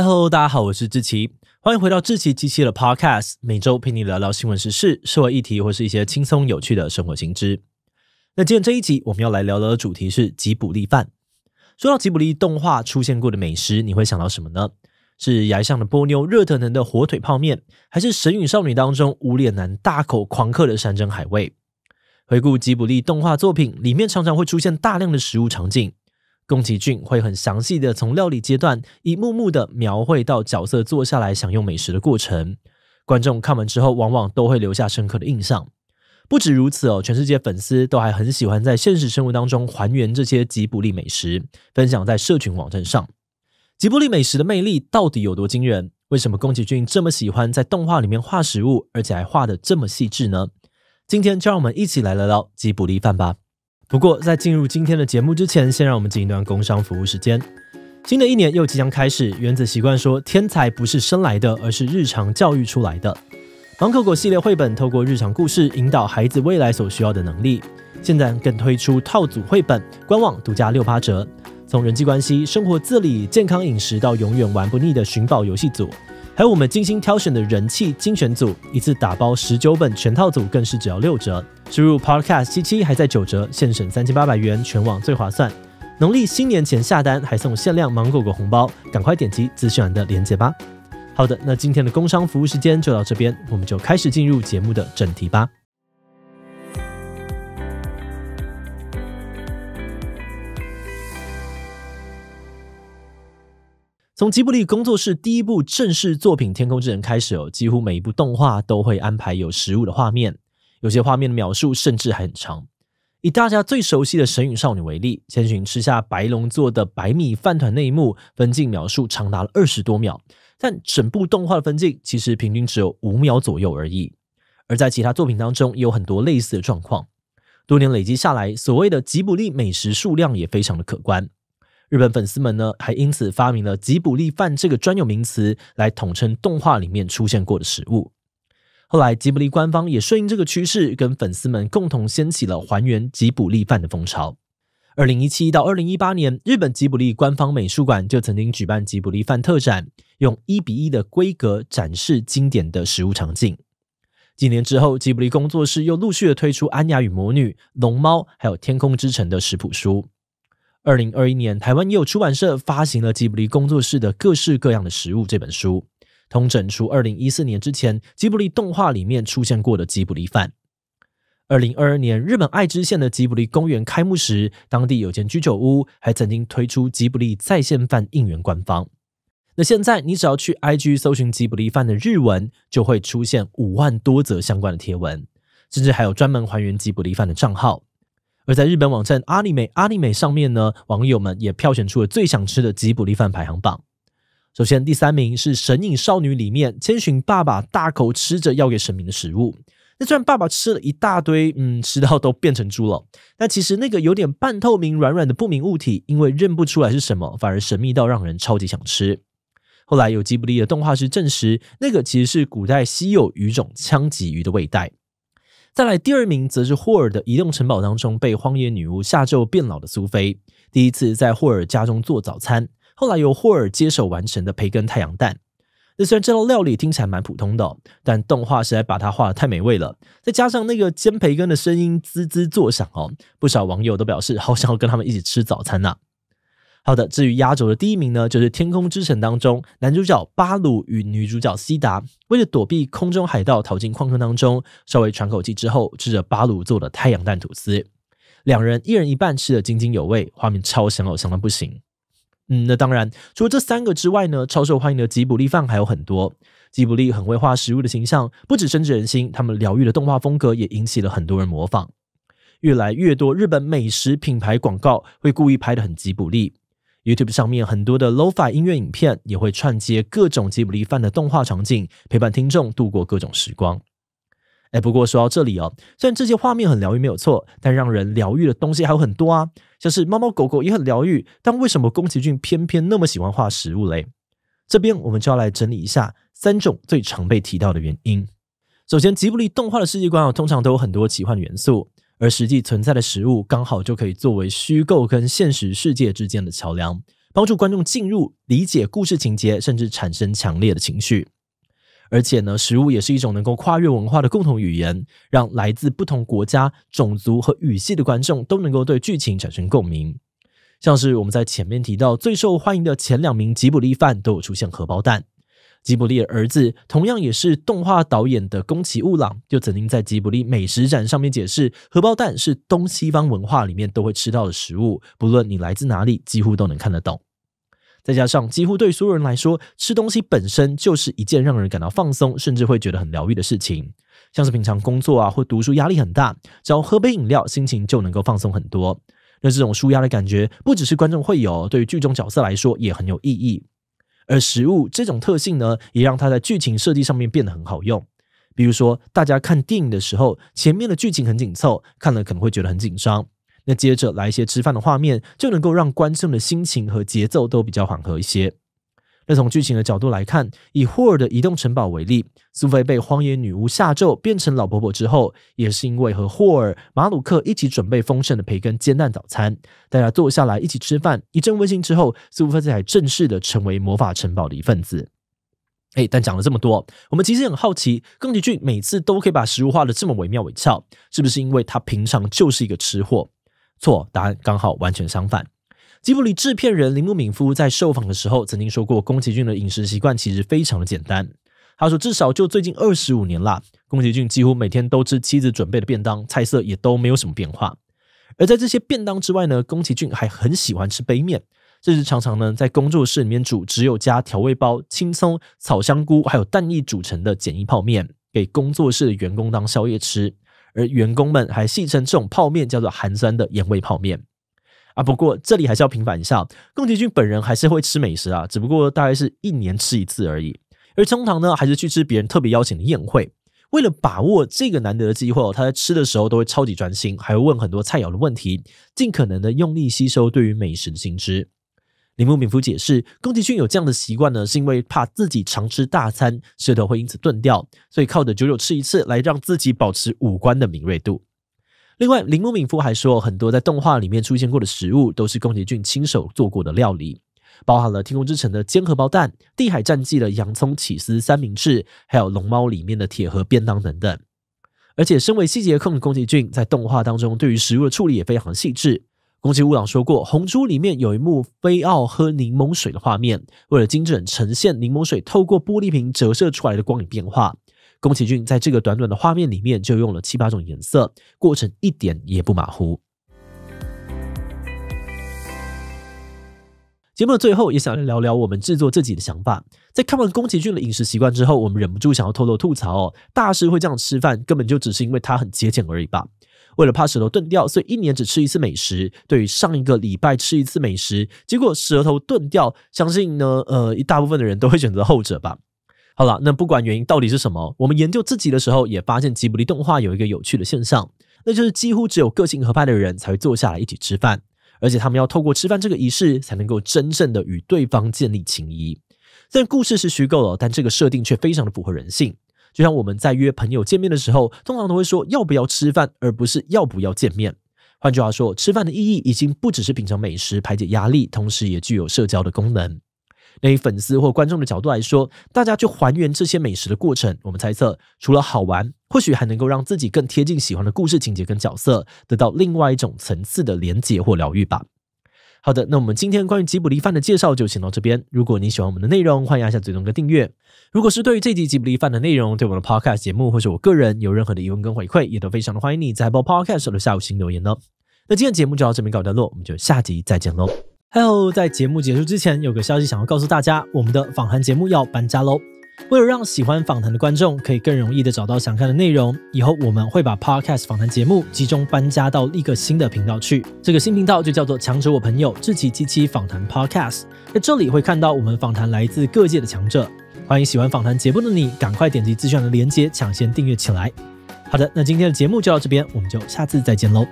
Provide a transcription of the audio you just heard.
Hello，大家好，我是志奇，欢迎回到志奇机器的 Podcast，每周陪你聊聊新闻时事、社会议题或是一些轻松有趣的生活新知。那今天这一集我们要来聊聊的主题是吉卜力饭。说到吉卜力动画出现过的美食，你会想到什么呢？是《崖上的波妞》热腾腾的火腿泡面，还是《神隐少女》当中无脸男大口狂客的山珍海味？回顾吉卜力动画作品，里面常常会出现大量的食物场景。宫崎骏会很详细的从料理阶段，一幕幕的描绘到角色坐下来享用美食的过程，观众看完之后往往都会留下深刻的印象。不止如此哦，全世界粉丝都还很喜欢在现实生活当中还原这些吉卜力美食，分享在社群网站上。吉卜力美食的魅力到底有多惊人？为什么宫崎骏这么喜欢在动画里面画食物，而且还画的这么细致呢？今天就让我们一起来聊聊吉卜力饭吧。不过，在进入今天的节目之前，先让我们进一段工商服务时间。新的一年又即将开始，原子习惯说，天才不是生来的，而是日常教育出来的。芒果果系列绘本透过日常故事引导孩子未来所需要的能力。现在更推出套组绘本，官网独家六八折，从人际关系、生活自理、健康饮食到永远玩不腻的寻宝游戏组。还有我们精心挑选的人气精选组，一次打包十九本全套组更是只要六折。输入 Podcast 七七还在九折，现省三千八百元，全网最划算。农历新年前下单还送限量芒果果红包，赶快点击咨询栏的链接吧。好的，那今天的工商服务时间就到这边，我们就开始进入节目的正题吧。从吉卜力工作室第一部正式作品《天空之城》开始，哦，几乎每一部动画都会安排有食物的画面，有些画面的描述甚至还很长。以大家最熟悉的《神隐少女》为例，千寻吃下白龙做的白米饭团那一幕，分镜描述长达了二十多秒，但整部动画的分镜其实平均只有五秒左右而已。而在其他作品当中，也有很多类似的状况。多年累积下来，所谓的吉卜力美食数量也非常的可观。日本粉丝们呢，还因此发明了吉卜力饭这个专有名词，来统称动画里面出现过的食物。后来，吉卜力官方也顺应这个趋势，跟粉丝们共同掀起了还原吉卜力饭的风潮。二零一七到二零一八年，日本吉卜力官方美术馆就曾经举办吉卜力饭特展，用一比一的规格展示经典的食物场景。几年之后，吉卜力工作室又陆续的推出《安雅与魔女》《龙猫》还有《天空之城》的食谱书。二零二一年，台湾也有出版社发行了吉卜力工作室的各式各样的食物这本书，通整出二零一四年之前吉卜力动画里面出现过的吉卜力饭。二零二二年，日本爱知县的吉卜力公园开幕时，当地有间居酒屋还曾经推出吉卜力在线饭应援官方。那现在你只要去 IG 搜寻吉卜力饭的日文，就会出现五万多则相关的贴文，甚至还有专门还原吉卜力饭的账号。而在日本网站阿里美阿里美上面呢，网友们也票选出了最想吃的吉卜力饭排行榜。首先，第三名是《神隐少女》里面千寻爸爸大口吃着要给神明的食物。那虽然爸爸吃了一大堆，嗯，吃到都变成猪了，但其实那个有点半透明、软软的不明物体，因为认不出来是什么，反而神秘到让人超级想吃。后来有吉卜力的动画师证实，那个其实是古代稀有鱼种枪脊鱼的胃袋。再来第二名则是霍尔的《移动城堡》当中被荒野女巫下咒变老的苏菲，第一次在霍尔家中做早餐，后来由霍尔接手完成的培根太阳蛋。那虽然这道料理听起来蛮普通的，但动画实在把它画的太美味了，再加上那个煎培根的声音滋滋作响哦，不少网友都表示好想要跟他们一起吃早餐呐。好的，至于压轴的第一名呢，就是《天空之城》当中男主角巴鲁与女主角西达，为了躲避空中海盗，逃进矿坑当中，稍微喘口气之后，吃着巴鲁做的太阳蛋吐司，两人一人一半吃的津津有味，画面超香哦，香到不行。嗯，那当然，除了这三个之外呢，超受欢迎的吉卜力饭还有很多。吉卜力很会画食物的形象，不止深植人心，他们疗愈的动画风格也引起了很多人模仿。越来越多日本美食品牌广告会故意拍的很吉卜力。YouTube 上面很多的 LoFi 音乐影片也会串接各种吉卜力范的动画场景，陪伴听众度过各种时光。哎，不过说到这里哦，虽然这些画面很疗愈没有错，但让人疗愈的东西还有很多啊，像是猫猫狗狗也很疗愈。但为什么宫崎骏偏偏那么喜欢画食物嘞？这边我们就要来整理一下三种最常被提到的原因。首先，吉卜力动画的世界观啊，通常都有很多奇幻元素。而实际存在的食物刚好就可以作为虚构跟现实世界之间的桥梁，帮助观众进入理解故事情节，甚至产生强烈的情绪。而且呢，食物也是一种能够跨越文化的共同语言，让来自不同国家、种族和语系的观众都能够对剧情产生共鸣。像是我们在前面提到最受欢迎的前两名《吉卜力饭》都有出现荷包蛋。吉卜力的儿子，同样也是动画导演的宫崎吾朗，就曾经在吉卜力美食展上面解释，荷包蛋是东西方文化里面都会吃到的食物，不论你来自哪里，几乎都能看得懂。再加上，几乎对所有人来说，吃东西本身就是一件让人感到放松，甚至会觉得很疗愈的事情。像是平常工作啊或读书压力很大，只要喝杯饮料，心情就能够放松很多。那这种舒压的感觉，不只是观众会有，对于剧中角色来说也很有意义。而食物这种特性呢，也让它在剧情设计上面变得很好用。比如说，大家看电影的时候，前面的剧情很紧凑，看了可能会觉得很紧张。那接着来一些吃饭的画面，就能够让观众的心情和节奏都比较缓和一些。那从剧情的角度来看，以霍尔的移动城堡为例，苏菲被荒野女巫下咒变成老婆婆之后，也是因为和霍尔、马鲁克一起准备丰盛的培根煎蛋早餐，大家坐下来一起吃饭，一阵温馨之后，苏菲才正式的成为魔法城堡的一份子。哎，但讲了这么多，我们其实很好奇，宫崎骏每次都可以把食物画的这么惟妙惟肖，是不是因为他平常就是一个吃货？错，答案刚好完全相反。吉卜力制片人铃木敏夫在受访的时候曾经说过，宫崎骏的饮食习惯其实非常的简单。他说，至少就最近二十五年啦，宫崎骏几乎每天都吃妻子准备的便当，菜色也都没有什么变化。而在这些便当之外呢，宫崎骏还很喜欢吃杯面，这是常常呢在工作室里面煮，只有加调味包、青葱、草香菇，还有蛋液煮成的简易泡面，给工作室的员工当宵夜吃。而员工们还戏称这种泡面叫做“寒酸”的盐味泡面。啊，不过这里还是要平反一下，宫崎骏本人还是会吃美食啊，只不过大概是一年吃一次而已。而通堂呢，还是去吃别人特别邀请的宴会。为了把握这个难得的机会，他在吃的时候都会超级专心，还会问很多菜肴的问题，尽可能的用力吸收对于美食的新知。铃木敏夫解释，宫崎骏有这样的习惯呢，是因为怕自己常吃大餐，舌头会因此钝掉，所以靠着久久吃一次来让自己保持五官的敏锐度。另外，铃木敏夫还说，很多在动画里面出现过的食物，都是宫崎骏亲手做过的料理，包含了《天空之城》的煎荷包蛋，《地海战记》的洋葱起司三明治，还有《龙猫》里面的铁盒便当等等。而且，身为细节控的宫崎骏，在动画当中对于食物的处理也非常细致。宫崎吾朗说过，《红猪》里面有一幕菲奥喝柠檬水的画面，为了精准呈现柠檬水透过玻璃瓶折射出来的光影变化。宫崎骏在这个短短的画面里面就用了七八种颜色，过程一点也不马虎。节目的最后也想来聊聊我们制作自己的想法。在看完宫崎骏的饮食习惯之后，我们忍不住想要偷偷吐槽：哦，大师会这样吃饭，根本就只是因为他很节俭而已吧？为了怕舌头钝掉，所以一年只吃一次美食。对于上一个礼拜吃一次美食，结果舌头钝掉，相信呢，呃，一大部分的人都会选择后者吧。好了，那不管原因到底是什么，我们研究自己的时候也发现吉卜力动画有一个有趣的现象，那就是几乎只有个性合拍的人才会坐下来一起吃饭，而且他们要透过吃饭这个仪式才能够真正的与对方建立情谊。虽然故事是虚构了，但这个设定却非常的符合人性。就像我们在约朋友见面的时候，通常都会说要不要吃饭，而不是要不要见面。换句话说，吃饭的意义已经不只是品尝美食、排解压力，同时也具有社交的功能。那粉丝或观众的角度来说，大家去还原这些美食的过程，我们猜测除了好玩，或许还能够让自己更贴近喜欢的故事情节跟角色，得到另外一种层次的连接或疗愈吧。好的，那我们今天关于吉卜力饭的介绍就先到这边。如果你喜欢我们的内容，欢迎按下最终的订阅。如果是对于这集吉卜力饭的内容，对我们的 podcast 节目或是我个人有任何的疑问跟回馈，也都非常的欢迎你在播 podcast 的下午请留言呢。那今天节目就到这边告一段落，我们就下集再见喽。Hello，在节目结束之前，有个消息想要告诉大家，我们的访谈节目要搬家喽。为了让喜欢访谈的观众可以更容易的找到想看的内容，以后我们会把 Podcast 访谈节目集中搬家到一个新的频道去。这个新频道就叫做“强者我朋友志己机七访谈 Podcast”，在这里会看到我们访谈来自各界的强者。欢迎喜欢访谈节目的你，赶快点击资讯的链接，抢先订阅起来。好的，那今天的节目就到这边，我们就下次再见喽。